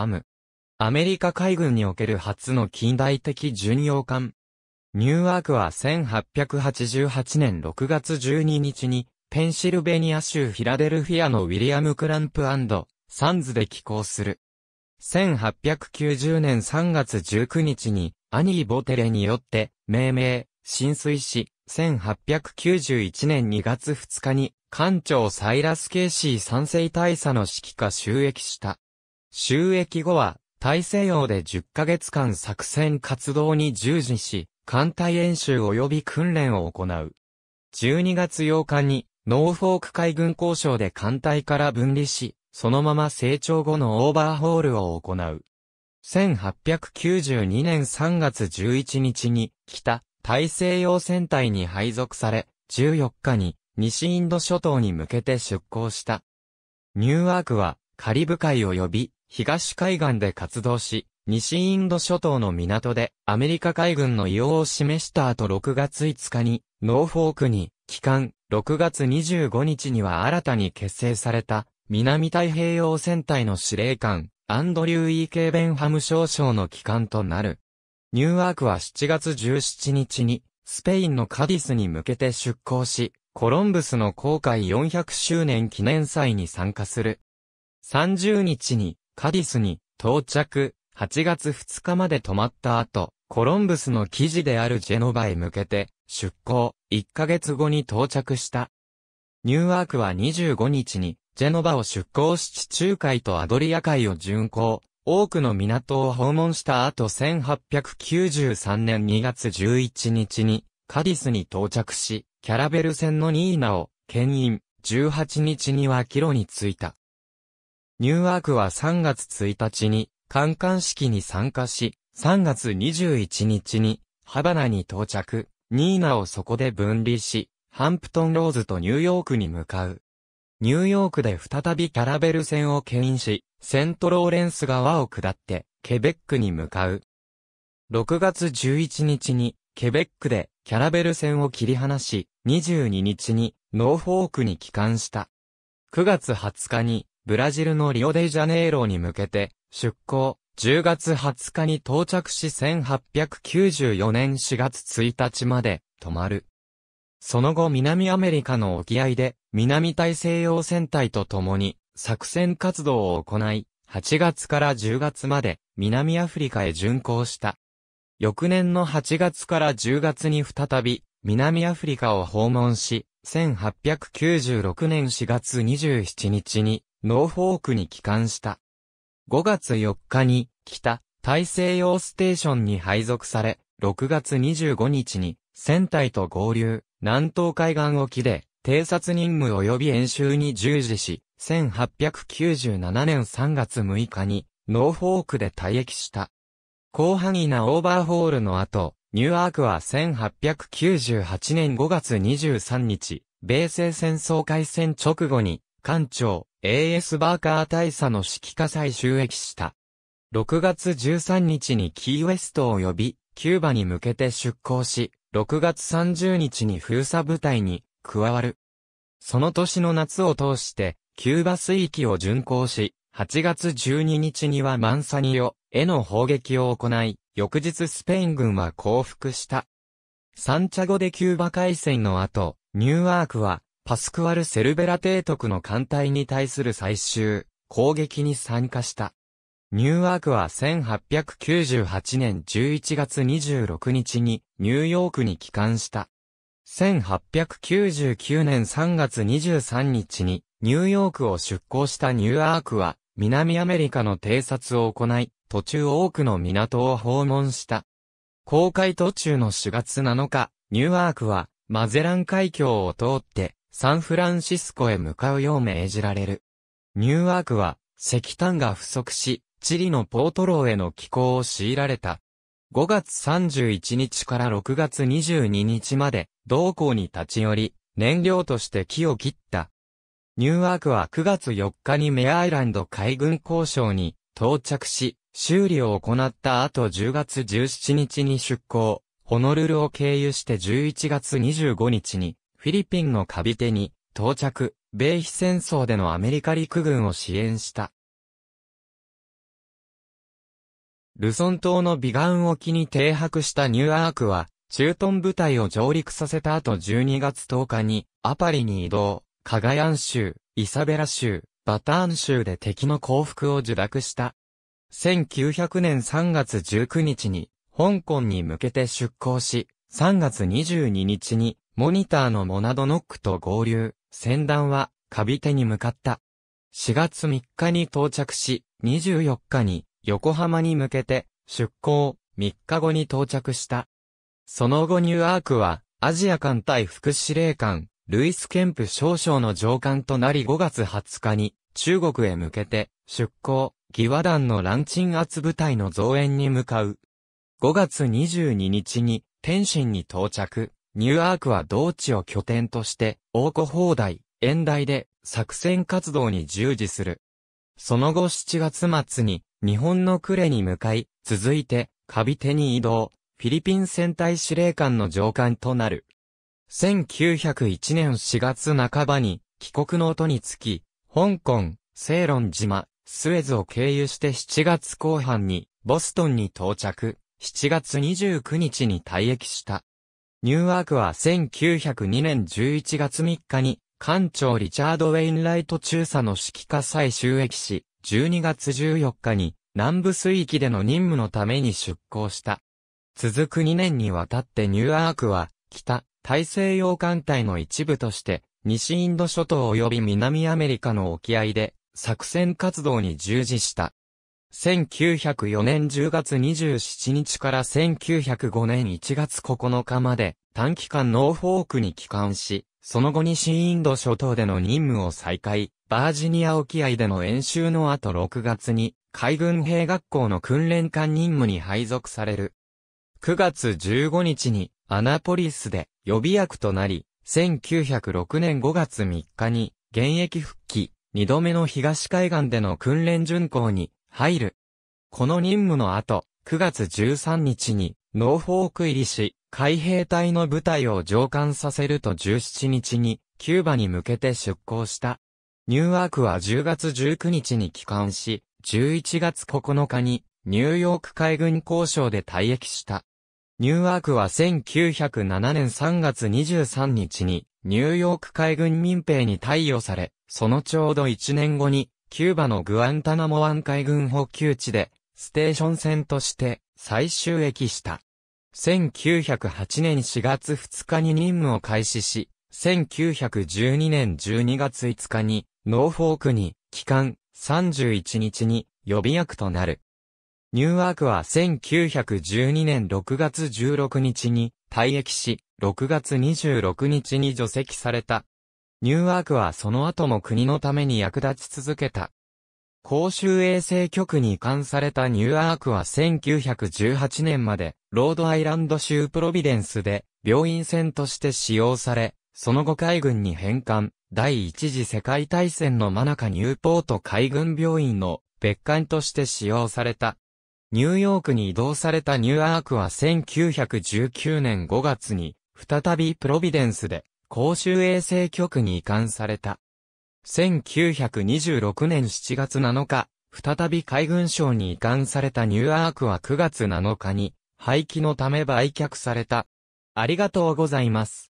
ダム。アメリカ海軍における初の近代的巡洋艦。ニューアークは1888年6月12日に、ペンシルベニア州フィラデルフィアのウィリアム・クランプサンズで寄港する。1890年3月19日に、アニー・ボテレによって、命名、浸水し、1891年2月2日に、艦長サイラス・ケーシー三世大佐の指揮下収益した。収益後は、大西洋で10ヶ月間作戦活動に従事し、艦隊演習及び訓練を行う。12月8日に、ノーフォーク海軍交渉で艦隊から分離し、そのまま成長後のオーバーホールを行う。1892年3月11日に北大西洋戦隊に配属され、14日に西インド諸島に向けて出港した。ニューアークはカリブ海及び東海岸で活動し、西インド諸島の港でアメリカ海軍の異様を示した後6月5日にノーフォークに帰還、6月25日には新たに結成された南太平洋戦隊の司令官アンドリュー・ E・ K・ ベンハム少将の帰還となる。ニューワークは7月17日にスペインのカディスに向けて出港し、コロンブスの航海400周年記念祭に参加する。30日にカディスに到着、8月2日まで泊まった後、コロンブスの記事であるジェノバへ向けて出港、1ヶ月後に到着した。ニューワークは25日にジェノバを出港し地中海とアドリア海を巡航、多くの港を訪問した後1893年2月11日にカディスに到着し、キャラベル船のニーナを牽引、18日にはキロに着いた。ニューアークは3月1日に、観艦式に参加し、3月21日に、ハバナに到着、ニーナをそこで分離し、ハンプトンローズとニューヨークに向かう。ニューヨークで再びキャラベル船を牽引し、セントローレンス川を下って、ケベックに向かう。6月11日に、ケベックでキャラベル船を切り離し、22日にノーフォークに帰還した。9月20日にブラジルのリオデジャネイロに向けて、出港、10月20日に到着し1894年4月1日まで、止まる。その後南アメリカの沖合で、南大西洋戦隊と共に、作戦活動を行い、8月から10月まで、南アフリカへ巡航した。翌年の8月から10月に再び、南アフリカを訪問し、1896年4月27日に、ノーフォークに帰還した。5月4日に、北、大西洋ステーションに配属され、6月25日に、船体と合流、南東海岸沖で、偵察任務及び演習に従事し、1897年3月6日に、ノーフォークで退役した。広範囲なオーバーホールの後、ニューアークは1898年5月23日、米西戦争開戦直後に、艦長、AS バーカー大佐の指揮下さ収益した。6月13日にキーウエストを呼び、キューバに向けて出港し、6月30日に封鎖部隊に加わる。その年の夏を通して、キューバ水域を巡航し、8月12日にはマンサニオへの砲撃を行い、翌日スペイン軍は降伏した。サンチャゴでキューバ海戦の後、ニューアークはパスクワル・セルベラ提督の艦隊に対する最終攻撃に参加した。ニューアークは1898年11月26日にニューヨークに帰還した。1899年3月23日にニューヨークを出港したニューアークは南アメリカの偵察を行い、途中多くの港を訪問した。公開途中の4月7日、ニューアークはマゼラン海峡を通ってサンフランシスコへ向かうよう命じられる。ニューアークは石炭が不足し、チリのポートローへの寄港を強いられた。5月31日から6月22日まで、同港に立ち寄り、燃料として木を切った。ニューアークは9月4日にメアイランド海軍交渉に到着し、修理を行った後10月17日に出港、ホノルルを経由して11月25日にフィリピンのカビテに到着、米非戦争でのアメリカ陸軍を支援した。ルソン島のビガン沖に停泊したニューアークは、中東部隊を上陸させた後12月10日に、アパリに移動、カガヤン州、イサベラ州、バターン州で敵の降伏を受諾した。1900年3月19日に、香港に向けて出港し、3月22日に、モニターのモナドノックと合流、船団は、カビテに向かった。4月3日に到着し、24日に、横浜に向けて、出港、3日後に到着した。その後ニューアークは、アジア艦隊副司令官、ルイス・ケンプ少将の上官となり5月20日に、中国へ向けて、出港、義和団のランチン圧部隊の増援に向かう。5月22日に、天津に到着。ニューアークは同地を拠点として、王庫砲台、遠大で作戦活動に従事する。その後7月末に日本の呉に向かい、続いてカビテに移動、フィリピン戦隊司令官の上官となる。1901年4月半ばに帰国の音につき、香港、セーロン島、スエズを経由して7月後半にボストンに到着、7月29日に退役した。ニューアークは1902年11月3日に、艦長リチャード・ウェインライト中佐の指揮下さえ収益し、12月14日に南部水域での任務のために出港した。続く2年にわたってニューアークは、北、大西洋艦隊の一部として、西インド諸島及び南アメリカの沖合で、作戦活動に従事した。1904年10月27日から1905年1月9日まで短期間ノーフォークに帰還し、その後西インド諸島での任務を再開、バージニア沖合での演習の後6月に海軍兵学校の訓練艦任務に配属される。9月15日にアナポリスで予備役となり、1906年5月3日に現役復帰、2度目の東海岸での訓練巡行に入る。この任務の後、9月13日に、ノーフォーク入りし、海兵隊の部隊を上官させると17日に、キューバに向けて出港した。ニューワークは10月19日に帰還し、11月9日に、ニューヨーク海軍交渉で退役した。ニューワークは1907年3月23日に、ニューヨーク海軍民兵に貸与され、そのちょうど1年後に、キューバのグアンタナモ湾海軍補給地で、ステーション船として最終駅した。1908年4月2日に任務を開始し、1912年12月5日に、ノーフォークに、帰還、31日に、予備役となる。ニューワークは1912年6月16日に退役し、6月26日に除籍されたニューアークはその後も国のために役立ち続けた。公衆衛生局に移管されたニューアークは1918年まで、ロードアイランド州プロビデンスで、病院船として使用され、その後海軍に返還、第一次世界大戦の真中ニューポート海軍病院の別館として使用された。ニューヨークに移動されたニューアークは1919年5月に、再びプロビデンスで公衆衛生局に移管された。1926年7月7日、再び海軍省に移管されたニューアークは9月7日に、廃棄のため売却された。ありがとうございます。